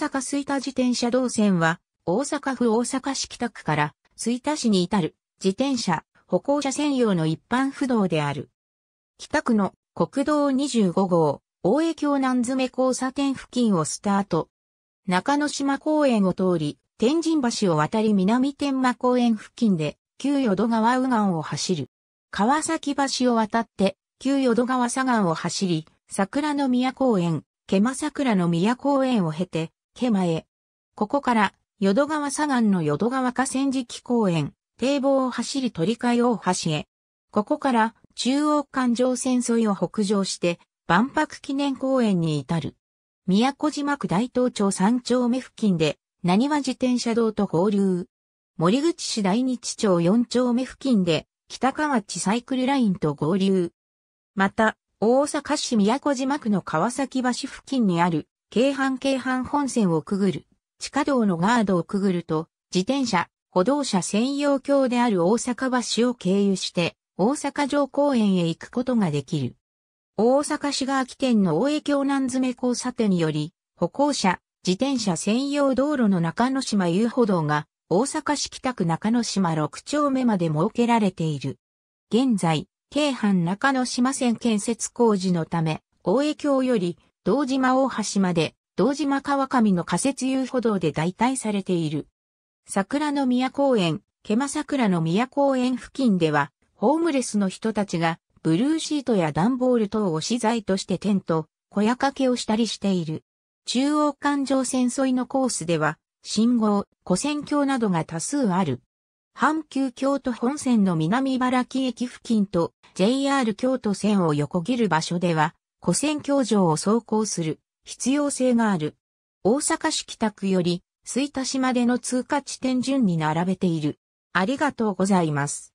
大阪吹田自転車道線は、大阪府大阪市北区から吹田市に至る自転車、歩行者専用の一般不動である。北区の国道25号、大江京南詰交差点付近をスタート。中之島公園を通り、天神橋を渡り南天満公園付近で、旧淀川右岸を走る。川崎橋を渡って、旧淀川左岸を走り、桜の宮公園、毛間桜の宮公園を経て、手前。ここから、淀川左岸の淀川河川敷公園、堤防を走り鳥え大橋へ。ここから、中央環状線沿いを北上して、万博記念公園に至る。宮古島区大東町三丁目付近で、何は自転車道と合流。森口市大日町四丁目付近で、北河内サイクルラインと合流。また、大阪市宮古島区の川崎橋付近にある京阪京阪本線をくぐる、地下道のガードをくぐると、自転車、歩道車専用橋である大阪橋を経由して、大阪城公園へ行くことができる。大阪市が秋店の大江京南詰交差点により、歩行者、自転車専用道路の中之島遊歩道が、大阪市北区中之島6丁目まで設けられている。現在、京阪中之島線建設工事のため、大江京より堂島大橋まで、堂島川上の仮設遊歩道で代替されている。桜の宮公園、ケマ桜の宮公園付近では、ホームレスの人たちが、ブルーシートや段ボール等を資材としてテント、小屋掛けをしたりしている。中央環状線沿いのコースでは、信号、古線橋などが多数ある。阪急京都本線の南茨城駅付近と JR 京都線を横切る場所では、古戦橋上を走行する必要性がある。大阪市北区より、水田市までの通過地点順に並べている。ありがとうございます。